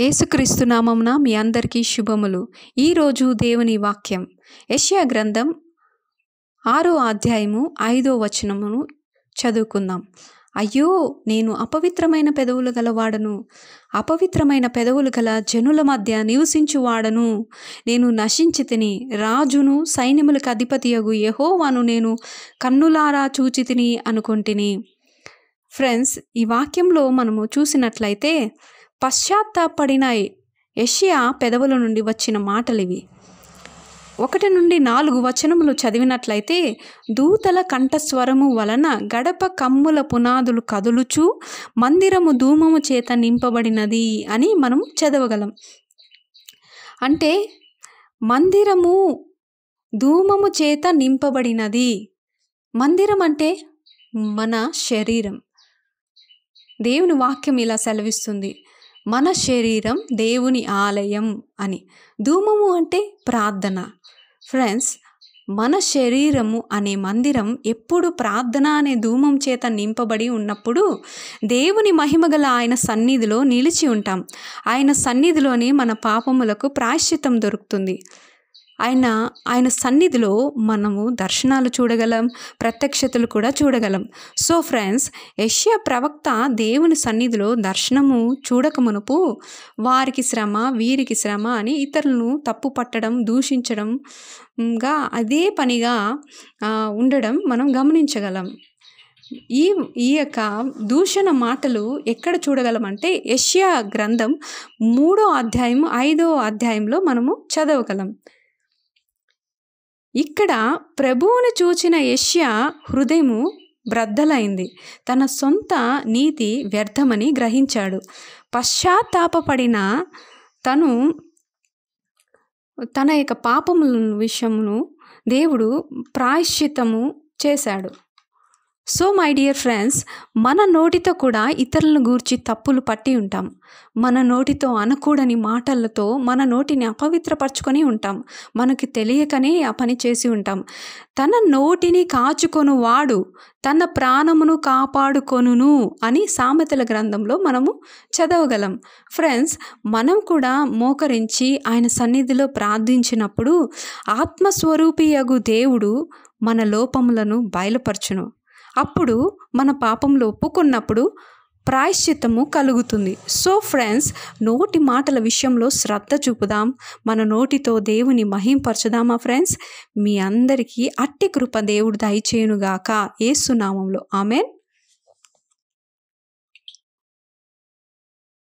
యేసుక్రీస్తు నామమున మీ అందరికీ శుభములు ఈరోజు దేవుని వాక్యం యష్యా గ్రంథం ఆరో అధ్యాయము ఐదో వచనమును చదువుకుందాం అయ్యో నేను అపవిత్రమైన పెదవులు గలవాడను అపవిత్రమైన పెదవులు గల జనుల మధ్య నివసించువాడను నేను నశించి తిని రాజును సైన్యములకు అధిపతియగు యహోవాను నేను కన్నులారా చూచి తిని అనుకుంటుని ఫ్రెండ్స్ ఈ వాక్యంలో మనము చూసినట్లయితే పశ్చాత్తాపడినాయి యషియా పెదవుల నుండి వచ్చిన మాటలివి ఒకటి నుండి నాలుగు వచనములు చదివినట్లయితే దూతల కంఠస్వరము వలన గడప కమ్ముల పునాదులు కదులుచు మందిరము ధూమము చేత నింపబడినది అని మనం చదవగలం అంటే మందిరము ధూమము చేత నింపబడినది మందిరం అంటే మన శరీరం దేవుని వాక్యం ఇలా సెలవిస్తుంది మన శరీరం దేవుని ఆలయం అని ధూమము అంటే ప్రార్థన ఫ్రెండ్స్ మన శరీరము అనే మందిరం ఎప్పుడు ప్రార్థన అనే ధూమం చేత నింపబడి ఉన్నప్పుడు దేవుని మహిమగల ఆయన సన్నిధిలో నిలిచి ఉంటాం ఆయన సన్నిధిలోనే మన పాపములకు ప్రాశ్చితం దొరుకుతుంది ఆయన ఆయన సన్నిధిలో మనము దర్శనాలు చూడగలం ప్రత్యక్షతలు కూడా చూడగలం సో ఫ్రెండ్స్ యష్యా ప్రవక్త దేవుని సన్నిధిలో దర్శనము చూడకమునుపు వారికి శ్రమ వీరికి శ్రమ అని ఇతరులను తప్పు పట్టడం దూషించడంగా అదే పనిగా ఉండడం మనం గమనించగలం ఈ ఈ యొక్క దూషణ మాటలు ఎక్కడ చూడగలమంటే యష్యా గ్రంథం మూడో అధ్యాయం ఐదో అధ్యాయంలో మనము చదవగలం ఇక్కడ ప్రభువును చూచిన యష్యా హృదయము బ్రద్దలైంది తన సొంత నీతి వ్యర్థమని గ్రహించాడు పశ్చాత్తాపడిన తను తన యొక్క పాపముల విషయమును దేవుడు ప్రాయశ్చితము చేశాడు సో మై డియర్ ఫ్రెండ్స్ మన నోటితో కూడా ఇతరులను గూర్చి తప్పులు పట్టి ఉంటాం మన నోటితో అనకూడని మాటలతో మన నోటిని అపవిత్రపరచుకొని ఉంటాం మనకి తెలియకనే ఆ పని చేసి ఉంటాం తన నోటిని కాచుకొను వాడు తన ప్రాణమును కాపాడుకొనును అని సామెతల గ్రంథంలో మనము చదవగలం ఫ్రెండ్స్ మనం కూడా మోకరించి ఆయన సన్నిధిలో ప్రార్థించినప్పుడు ఆత్మస్వరూపియగు దేవుడు మన లోపములను బయలుపరచును అప్పుడు మన పాపంలో ఒప్పుకున్నప్పుడు ప్రాయశ్చిత్తము కలుగుతుంది సో ఫ్రెండ్స్ నోటి మాటల విషయంలో శ్రద్ధ చూపుదాం మన నోటితో దేవుని మహింపరచుదామా ఫ్రెండ్స్ మీ అందరికీ అట్టి కృప దేవుడు దయచేయునుగాక ఏసునామంలో ఆమెన్